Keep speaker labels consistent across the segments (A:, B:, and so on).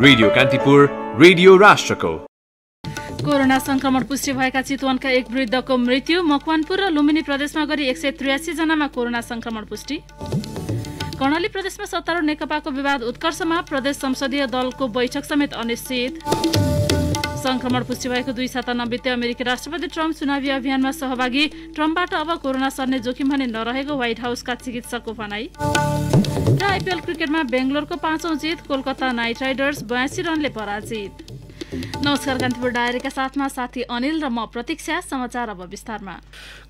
A: radio Kantipur radio राष्ट्रको corona संक्रमण पुष्टि भएका चितवनका एक वृद्धको मृत्यु मकवानपुर र लुम्बिनी प्रदेशमा गरी एक सय त्रियासी जनामा कोरोना संक्रमण पुष्टि कर्णाली प्रदेशमा सत्तारूढ नेकपाको विवाद उत्कर्षमा प्रदेश संसदीय दलको बैठक समेत अनिश्चित संक्रमण पुष्टि भएको दुई साता नबित्ते अमेरिकी राष्ट्रपति ट्रम्प चुनावी अभियानमा सहभागी ट्रम्पबाट अब कोरोना सर्ने जोखिम भने नरहेको व्हाइट हाउसका चिकित्सकको भनाई र आइपिएल क्रिकेटमा बेङ्गलोरको पाँचौँ जित कोलकाता नाइट राइडर्स बयासी रनले पराजित नमस्कार कान्तिपुर डायरीका साथमा साथी अनिल र म प्रतीक्षा समाचार अब विस्तारमा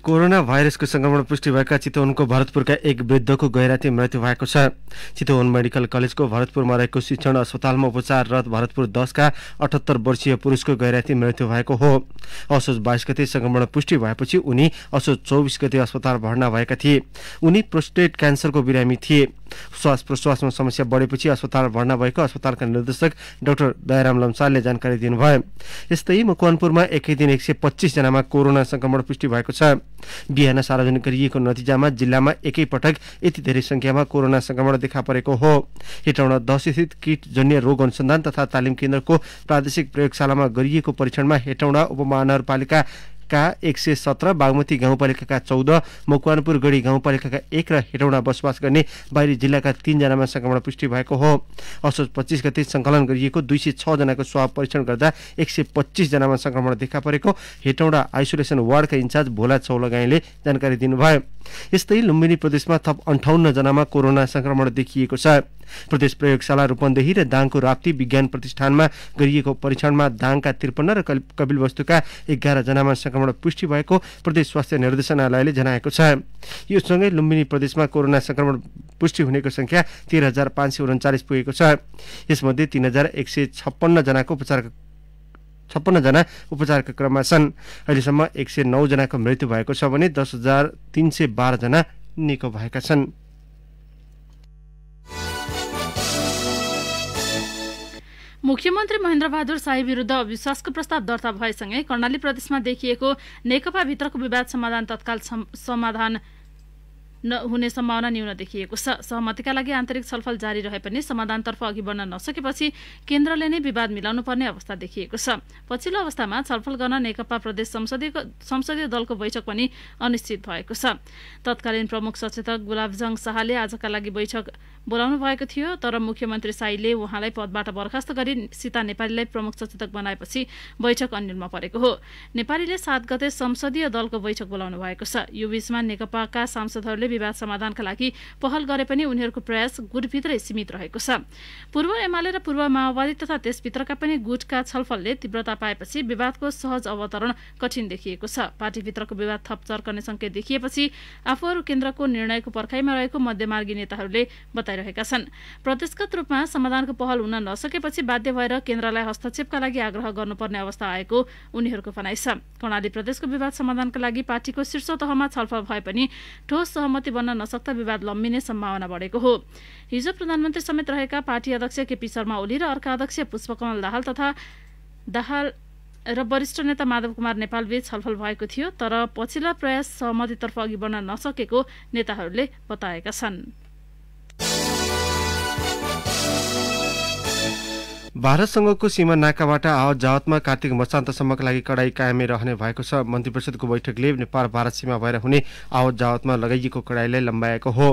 B: कोरोना भाइरसको संक्रमण पुष्टि भएका चितवनको भरतपुरका एक वृद्धको गैराती मृत्यु भएको छ चितवन मेडिकल कलेजको भरतपुरमा रहेको शिक्षण अस्पतालमा उपचाररत भरतपुर दसका अठहत्तर वर्षीय पुरुषको गैराती मृत्यु भएको हो असोज बाइस गते संक्रमण पुष्टि भएपछि उनी असोज चौबिस गते अस्पताल भर्ना भएका थिए उनी प्रोस्टेट क्यान्सरको बिरामी थिए श्वास प्रश्वासमा समस्या बढेपछि अस्पताल भर्ना भएको अस्पतालका निर्देशक डाक्टर दयाराम लम्सालले जानकारी दिनुभयो यस्तै मकवानपुरमा एकै दिन एक सय पच्चिसजनामा कोरोना संक्रमण पुष्टि भएको छ बिहान सार्वजनिक गरिएको नतिजामा जिल्लामा एकैपटक यति धेरै संख्यामा कोरोना संक्रमण देखा परेको हो हेटौँडा किट जन्य रोग अनुसन्धान तथा तालिम केन्द्रको प्रादेशिक प्रयोगशालामा गरिएको परीक्षणमा हेटौँडा उपमहानगरपालिका का एक सय सत्र बागमती गाउँपालिकाका चौध मकवानपुर गढी गाउँपालिकाका एक र हेटौडा बसोबास गर्ने बाहिरी जिल्लाका तिनजनामा संक्रमण पुष्टि भएको हो असोज पच्चिस गते सङ्कलन गरिएको दुई सय छजनाको स्वाब परीक्षण गर्दा एक सय पच्चिसजनामा सङ्क्रमण देखा परेको हेटौँडा आइसोलेसन वार्डका इन्चार्ज भोला चौलगाईले जानकारी दिनुभयो यस्तै लुम्बिनी प्रदेशमा थप जनामा कोरोना संक्रमण देखिएको छ प्रदेश प्रयोगशाला रूपन्देही र दाङको राप्ती विज्ञान प्रतिष्ठानमा गरिएको परीक्षणमा दाङका त्रिपन्न र कपिलवस्तुका एघारजनामा जनामा संक्रमण पुष्टि भएको प्रदेश स्वास्थ्य निर्देशनालयले जनाएको छ यो सँगै लुम्बिनी प्रदेशमा कोरोना संक्रमण पुष्टि हुनेको संख्या तेह्र हजार पाँच सय उन्चालिस पुगेको छ यसमध्ये तिन हजार एक सय छप्पन्नजनाको उपचार छप्पन्नजना उपचारका क्रममा छन् अहिलेसम्म एक सय नौजनाको मृत्यु भएको छ भने दस हजार तिन सय बाह्रजना निको भएका छन्
A: मुख्यमन्त्री महेन्द्रबहादुर शाही विरुद्ध अविश्वासको प्रस्ताव दर्ता भएसँगै कर्णाली प्रदेशमा देखिएको नेकपाभित्रको विवाद समाधान तत्काल समाधान हुने सम्भावना न्यून देखिएको छ सहमतिका लागि आन्तरिक छलफल जारी रहे पनि समाधानतर्फ अघि बढ्न नसकेपछि केन्द्रले नै विवाद मिलाउनु पर्ने अवस्था देखिएको छ पछिल्लो अवस्थामा छलफल गर्न नेकपा प्रदेश संसदीय संसदीय दलको बैठक पनि अनिश्चित भएको छ तत्कालीन प्रमुख सचेतक गुलाबजङ शाहले आजका लागि बैठक बोलाउनु भएको थियो तर मुख्यमन्त्री साईले उहाँलाई पदबाट बर्खास्त गरी सीता नेपालीलाई प्रमुख सचेतक बनाएपछि बैठक अन्यलमा परेको हो नेपालीले सात गते संसदीय दलको बैठक बोलाउनु भएको छ यो बीचमा नेकपाका सांसदहरूले सरकारले विवाद समाधानका लागि पहल गरे पनि उनीहरूको प्रयास गुटभित्रै सीमित रहेको छ पूर्व एमाले र पूर्व माओवादी तथा त्यसभित्रका पनि गुटका छलफलले तीव्रता पाएपछि विवादको सहज अवतरण कठिन देखिएको छ पार्टीभित्रको विवाद थप चर्कने संकेत देखिएपछि आफूहरू केन्द्रको निर्णयको पर्खाइमा रहेको मध्यमार्गी नेताहरूले बताइरहेका छन् प्रदेशगत रूपमा समाधानको पहल हुन नसकेपछि बाध्य भएर केन्द्रलाई हस्तक्षेपका लागि आग्रह गर्नुपर्ने अवस्था आएको उनीहरूको भनाइ छ कर्णाली प्रदेशको विवाद समाधानका लागि पार्टीको शीर्ष तहमा छलफल भए पनि ठोस सहमति सहमति बन्न नसक्दा विवाद लम्बिने सम्भावना बढेको हो हिजो प्रधानमन्त्री समेत रहेका पार्टी अध्यक्ष केपी शर्मा ओली र अर्का अध्यक्ष पुष्पकमल दाहाल तथा दाहाल र वरिष्ठ नेता माधव कुमार नेपालबीच छलफल भएको थियो तर पछिल्ला प्रयास सहमतितर्फ अघि बढ्न नसकेको नेताहरूले बताएका छन्
B: भारतसँगको सीमा नाकाबाट आवत जावतमा कार्तिक मसान्तसम्मका लागि कडाई कायमै रहने भएको छ मन्त्री परिषदको बैठकले नेपाल भारत सीमा भएर हुने आवत जावतमा लगाइएको कडाईलाई लम्बाएको हो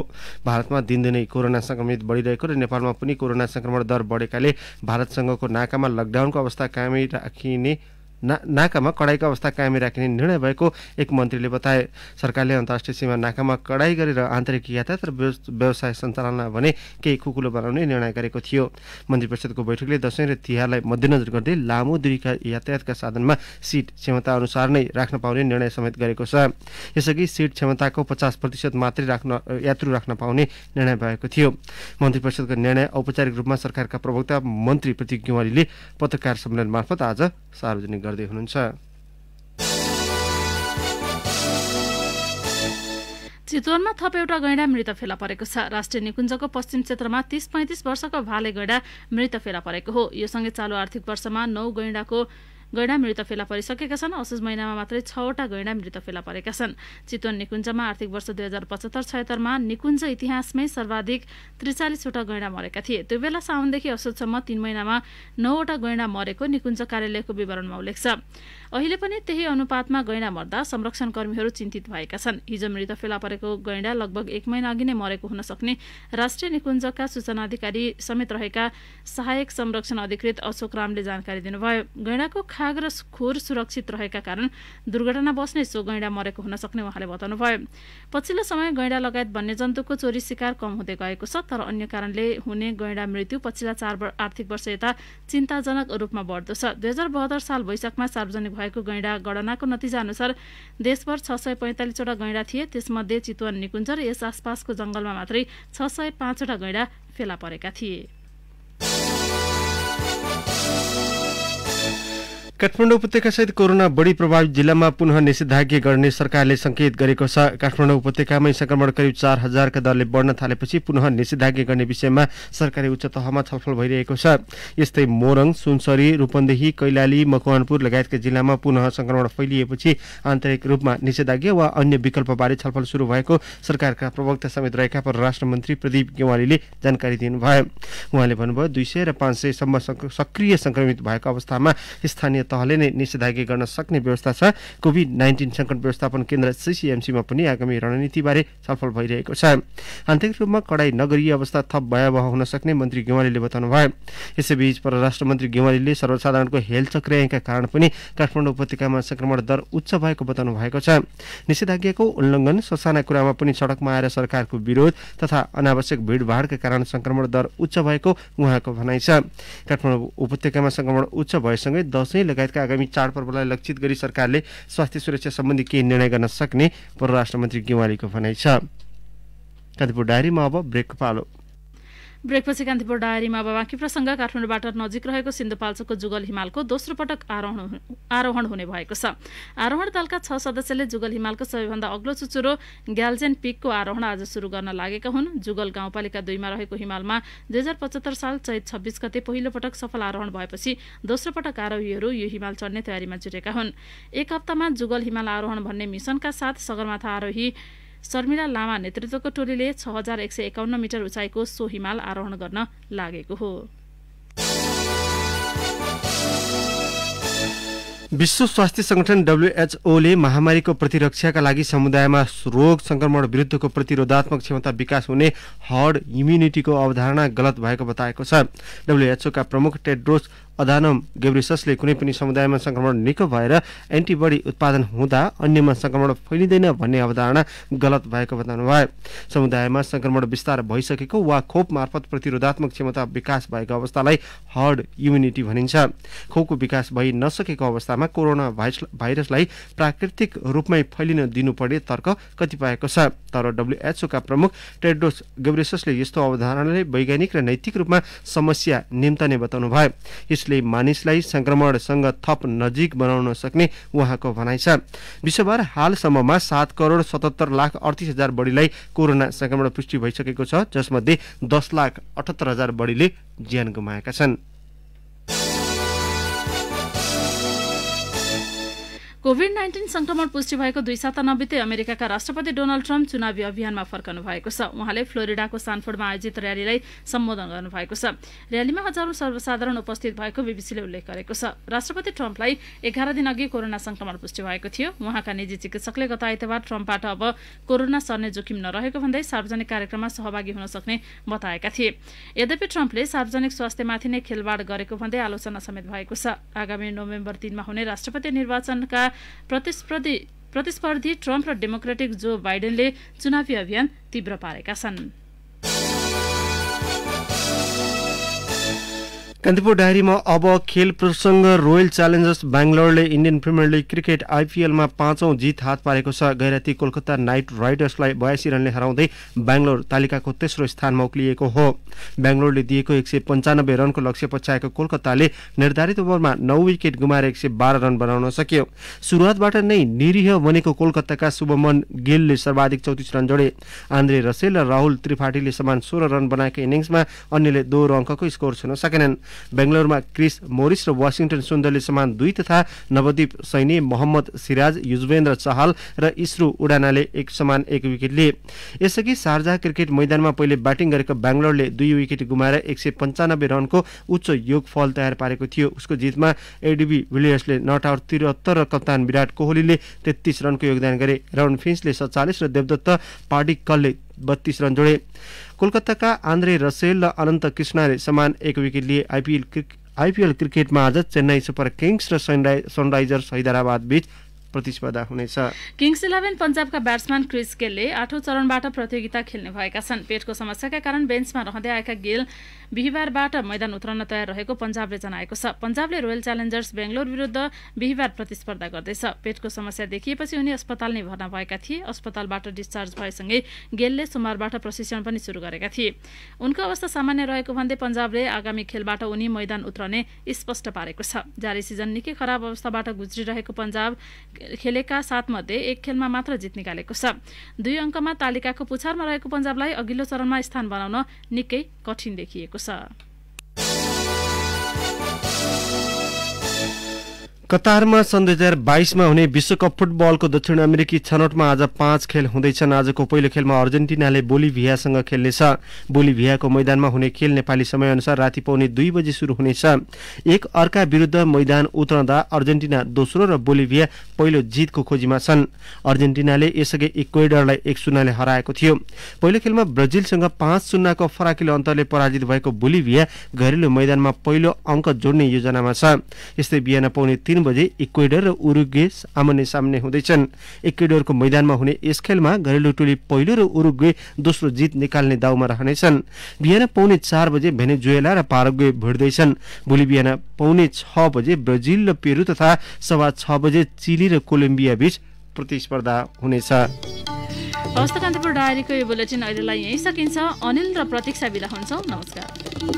B: भारतमा दिनदिनै कोरोना सङ्क्रमित बढिरहेको र नेपालमा पनि कोरोना संक्रमण दर बढेकाले भारतसँगको नाकामा लकडाउनको अवस्था कायमै राखिने ना नाकामा कडाईको अवस्था कायम राखिने निर्णय भएको एक मन्त्रीले बताए सरकारले अन्तर्राष्ट्रिय सीमा नाकामा कडाई गरेर आन्तरिक यातायात र व्यवसाय सञ्चालनमा भने केही कुकुलो बनाउने निर्णय गरेको थियो मन्त्री परिषदको बैठकले दसैँ र तिहारलाई मध्यनजर गर्दै लामो दूरीका यातायातका साधनमा सिट क्षमता अनुसार नै राख्न पाउने निर्णय समेत गरेको छ यसअघि सिट क्षमताको पचास प्रतिशत मात्रै राख्न यात्रु राख्न पाउने निर्णय भएको थियो मन्त्री परिषदको निर्णय औपचारिक रूपमा सरकारका प्रवक्ता मन्त्री प्रतीक गेवालीले पत्रकार सम्मेलन मार्फत आज सार्वजनिक गर्दै हुनुहुन्छ
A: चितवनमा थप एउटा गैंडा मृत फेला परेको छ राष्ट्रिय निकुञ्जको पश्चिम क्षेत्रमा तीस पैँतिस वर्षको भाले गैँडा मृत फेला परेको हो सँगै चालु आर्थिक वर्षमा नौ गैंडाको गैंडा मृत फेला परिसकेका छन् असोज महिनामा मात्रै छवटा गैंडा मृत फेला परेका छन् चितवन निकुञ्जमा आर्थिक वर्ष दुई हजार पचहत्तर छयत्तरमा निकुञ्ज इतिहासमै सर्वाधिक त्रिचालिसवटा गैंडा मरेका थिए त्यो बेला साउनदेखि असोजसम्म तीन महिनामा नौवटा गैंडा मरेको निकुञ्ज कार्यालयको विवरणमा उल्लेख छ अहिले पनि त्यही अनुपातमा गैँडा मर्दा संरक्षण कर्मीहरू चिन्तित भएका छन् हिजो मृत फेला परेको गैँडा लगभग एक महिना अघि नै मरेको हुन सक्ने राष्ट्रिय निकुञ्जका सूचना अधिकारी समेत रहेका सहायक संरक्षण अधिकृत अशोक रामले जानकारी दिनुभयो गैँडाको खाग र खोर सुरक्षित रहेका कारण दुर्घटना बस्ने सो गैँडा मरेको हुन सक्ने उहाँले बताउनुभयो पछिल्लो समय गैँडा लगायत वन्यजन्तुको चोरी शिकार कम हुँदै गएको छ तर अन्य कारणले हुने गैँडा मृत्यु पछिल्ला चार आर्थिक वर्ष यता चिन्ताजनक रूपमा बढ्दो छ दुई हजार बहत्तर साल वैशाखमा सार्वजनिक भएको गैँडा गणनाको नतिजा अनुसार देशभर छ सय पैँतालिसवटा गैँडा थिए त्यसमध्ये चितवन निकुञ्ज र यस आसपासको जङ्गलमा मात्रै छ सय पाँचवटा गैँडा फेला परेका थिए
B: काठमाडौँ उपत्यकासहित कोरोना बढी प्रभावित जिल्लामा पुनः निषेधाज्ञा गर्ने सरकारले संकेत गरेको छ काठमाडौँ उपत्यकामै संक्रमण करिब चार हजारका दरले बढ्न थालेपछि पुनः निषेधाज्ञा गर्ने विषयमा सरकारी उच्च तहमा छलफल भइरहेको छ यस्तै मोरङ सुनसरी रूपन्देही कैलाली मकवानपुर लगायतका जिल्लामा पुनः संक्रमण फैलिएपछि आन्तरिक रूपमा निषेधाज्ञा वा अन्य विकल्पबारे छलफल सुरु भएको सरकारका प्रवक्ता समेत रहेका परराष्ट्र मन्त्री प्रदीप गेवालीले जानकारी दिनुभयो उहाँले भन्नुभयो दुई सय र पाँच सयसम्म सक्रिय संक्रमित भएको अवस्थामा स्थानीय तहले नै निषेधाज्ञा गर्न सक्ने व्यवस्था छ कोभिड नाइन्टिन सङ्कट व्यवस्थापन केन्द्र सिसिएमसीमा पनि आगामी रणनीतिबारे छलफल भइरहेको छ आन्तरिक रूपमा कडाई नगरी अवस्था थप भयावह हुन सक्ने मन्त्री गेवालीले बताउनुभयो यसैबीच परराष्ट्र मन्त्री गेवालीले सर्वसाधारणको हेल चक्रियाका कारण पनि काठमाडौँ उपत्यकामा संक्रमण दर उच्च भएको बताउनु भएको छ निषेधाज्ञाको उल्लङ्घन ससाना कुरामा पनि सडकमा आएर सरकारको विरोध तथा अनावश्यक भिडभाडका कारण संक्रमण दर उच्च भएको उहाँको भनाइ छ काठमाडौँ उपत्यकामा संक्रमण उच्च भएसँगै दसैँ लगायत लगायतका आगामी चाडपर्वलाई लक्षित गरी सरकारले स्वास्थ्य सुरक्षा सम्बन्धी केही निर्णय गर्न सक्ने परराष्ट्र मन्त्री गेवालीको भनाइ छ कान्तिपुर डायरीमा अब ब्रेक पालो
A: ब्रेकपछि कान्तिपुर डायरीमा अब बाँकी प्रसङ्ग काठमाडौँबाट नजिक रहेको सिन्धुपाल्चोकको जुगल हिमालको दोस्रो पटक आरोहण आरोहण हुने भएको छ आरोहण दलका छ सदस्यले जुगल हिमालको सबैभन्दा अग्लो चुचुरो ग्यालजेन पिकको आरोहण आज सुरु गर्न लागेका हुन् जुगल गाउँपालिका दुईमा रहेको हिमालमा दुई हजार पचहत्तर साल चैत छब्बिस गते पहिलो पटक सफल आरोहण भएपछि दोस्रो पटक आरोहीहरू यो हिमाल चढ्ने तयारीमा जुटेका हुन् एक हप्तामा जुगल हिमाल आरोहण भन्ने मिसनका साथ सगरमाथा आरोही शर्मिला लामा नेतृत्वको टोलीले छ हजार एक सय एकाउन्न मिटर उचाइको सो हिमाल आरोहण गर्न लागेको हो
B: विश्व स्वास्थ्य संगठन डब्ल्युएचओले महामारीको प्रतिरक्षाका लागि समुदायमा रोग संक्रमण विरुद्धको प्रतिरोधात्मक क्षमता विकास हुने हर्ड इम्युनिटीको अवधारणा गलत भएको बताएको छ डब्ल्युएचओका प्रमुख टेड्रोस अदानम गेब्रिससले कुनै पनि समुदायमा संक्रमण निको भएर एन्टिबडी उत्पादन हुँदा अन्यमा संक्रमण फैलिँदैन भन्ने अवधारणा गलत भएको बताउनु भयो समुदायमा संक्रमण विस्तार भइसकेको वा खोप मार्फत प्रतिरोधात्मक क्षमता विकास भएको अवस्थालाई हर्ड इम्युनिटी भनिन्छ खोपको विकास भइ नसकेको अवस्थामा कोरोना भाइरसलाई प्राकृतिक रूपमै फैलिन दिनुपर्ने तर्क कतिपयको छ तर डब्लुएचओका प्रमुख टेड्रोस गेब्रिससले यस्तो अवधारणाले वैज्ञानिक र नैतिक रूपमा समस्या निम्तने बताउनु भयो यसले मानिसलाई संक्रमणसँग थप नजिक बनाउन सक्ने उहाँको भनाइ छ विश्वभर हालसम्ममा सात करोड सतहत्तर लाख अडतिस हजार बढीलाई कोरोना संक्रमण पुष्टि भइसकेको छ जसमध्ये दस लाख अठहत्तर हजार बढीले ज्यान गुमाएका छन्
A: कोभिड नाइन्टिन संक्रमण पुष्टि भएको दुई साता नबित्दै अमेरिकाका राष्ट्रपति डोनाल्ड ट्रम्प चुनावी अभियानमा फर्कनु भएको छ उहाँले फ्लोरिडाको सानफोर्डमा आयोजित र्यालीलाई सम्बोधन गर्नुभएको छ र्यालीमा हजारौं सर्वसाधारण उपस्थित भएको बीबीसीले उल्लेख गरेको छ राष्ट्रपति ट्रम्पलाई एघार दिन अघि कोरोना संक्रमण पुष्टि भएको थियो उहाँका निजी चिकित्सकले गत आइतबार ट्रम्पबाट अब कोरोना सर्ने जोखिम नरहेको भन्दै सार्वजनिक कार्यक्रममा सहभागी हुन सक्ने बताएका थिए यद्यपि ट्रम्पले सार्वजनिक स्वास्थ्यमाथि नै खेलवाड गरेको भन्दै आलोचना समेत भएको छ आगामी नोभेम्बर तीनमा हुने राष्ट्रपति निर्वाचनका प्रतिस्पर्धी प्रतिस्पर्धी ट्रम्प र डेमोक्रेटिक जो बाइडेनले चुनावी अभियान तीव्र पारेका छन्
B: कान्तिपुर डायरीमा अब खेल प्रसङ्ग रोयल च्यालेन्जर्स बेङ्गलोरले इन्डियन प्रिमियर लिग क्रिकेट आइपिएलमा पाँचौँ जित हात पारेको छ गैराती कोलकाता नाइट राइडर्सलाई बयासी रनले हराउँदै बेङ्गलोर तालिकाको तेस्रो स्थानमा उक्लिएको हो बेङ्गलोरले दिएको एक सय पन्चानब्बे रनको लक्ष्य पछ्याएको कोलकाताले निर्धारित ओभरमा नौ विकेट गुमाएर एक सय बाह्र रन बनाउन सक्यो सुरुवातबाट नै निरीह बनेको कोलकाताका शुभमन गिलले सर्वाधिक चौतिस रन जोडे आन्द्रे रसेल र राहुल त्रिपाठीले समान सोह्र रन बनाएको इनिङ्समा अन्यले दोहोरो अङ्कको स्कोर छुन सकेनन् बेङ्गलोरमा क्रिस मोरिस र वासिङटन सुन्दरले समान दुई तथा नवदीप सैनी मोहम्मद सिराज युजवेन्द्र चहल र इसरो उडानाले एक समान एक विकेट लिए यसअघि सारजा क्रिकेट मैदानमा पहिले ब्याटिङ गरेको बेङ्गलोरले दुई विकेट गुमाएर एक सय पन्चानब्बे रनको उच्च योगफल तयार पारेको थियो उसको जितमा एडिबी विलियर्सले नट आउट त्रिहत्तर र कप्तान विराट कोहलीले तेत्तिस रनको योगदान गरे रन फिन्सले सत्तालिस र देवदत्त पार्डिकलले बत्तीस रन जोडे कोलकाताका आन्द्रे रसेल र अनन्त कृष्णले समान एक विकेट लिए आइपिएल क्रिक क्रिकेटमा आज चेन्नई सुपर किङ्स र सनराइ सनराइजर्स हैदराबाद बीच प्रतिस्पर्धा हुनेछ
A: किङ्स इलेभेन पन्जाबका ब्याट्सम्यान क्रिस गेलले आठौँ चरणबाट प्रतियोगिता खेल्ने भएका छन् पेटको समस्याका कारण बेन्चमा रहँदै आएका गेल बिहिबारबाट मैदान उत्रन तयार रहेको पन्जाबले जनाएको छ पन्जाबले रोयल च्यालेन्जर्स बेङ्गलोर विरुद्ध बिहिबार प्रतिस्पर्धा गर्दैछ पेटको समस्या देखिएपछि उनी अस्पताल नै भर्ना भएका थिए अस्पतालबाट डिस्चार्ज भएसँगै गेलले सोमबारबाट प्रशिक्षण पनि सुरु गरेका थिए उनको अवस्था सामान्य रहेको भन्दै पन्जाबले आगामी खेलबाट उनी मैदान उत्रने स्पष्ट पारेको छ जारी सिजन निकै खराब अवस्थाबाट गुज्रिरहेको पन्जाब खेलेका सातमध्ये एक खेलमा मात्र जित निकालेको छ दुई अङ्कमा तालिकाको पुछारमा रहेको पञ्जाबलाई अघिल्लो चरणमा स्थान बनाउन निकै कठिन देखिएको छ
B: कतारमा सन् दुई हजार बाइसमा हुने विश्वकप फुटबलको दक्षिण अमेरिकी छनौटमा आज पाँच खेल हुँदैछन् आजको पहिलो खेलमा अर्जेन्टिनाले बोलिभियासँग खेल्नेछ बोलिभियाको मैदानमा हुने खेल नेपाली समयअनुसार राति पाउने दुई बजी सुरु हुनेछ एक अर्का विरुद्ध मैदान उत्रँदा अर्जेन्टिना दोस्रो र बोलिभिया पहिलो जितको खोजीमा छन् अर्जेन्टिनाले यसअघि इक्वेडरलाई एक शून्यले हराएको थियो पहिलो खेलमा ब्राजिलसँग पाँच शून्यको फराकिलो अन्तरले पराजित भएको बोलिभिया घरेलु मैदानमा पहिलो अङ्क जोड्ने योजनामा छ यस्तै बिहान पाउने तिन बजे इक्वेडर र उरुग्वे आमने सामने हुँदैछन् इक्वेडरको मैदानमा हुने यस खेलमा घरेलु टोली पहिलो र उरुग्वे दोस्रो जित निकाल्ने दाउमा रहनेछन् बिहान पौने चार बजे भेनेजुएला र पारग्वे भिड्दैछन् भोलि बिहान पौने छ बजे ब्राजिल र पेरु तथा सवा छ बजे चिली र कोलम्बिया बीच प्रतिस्पर्धा हुनेछ
A: हस्त कान्तिपुर डायरीको यो बुलेटिन अहिलेलाई यहीँ सकिन्छ अनिल र प्रतीक्षा बिदा हुन्छौँ नमस्कार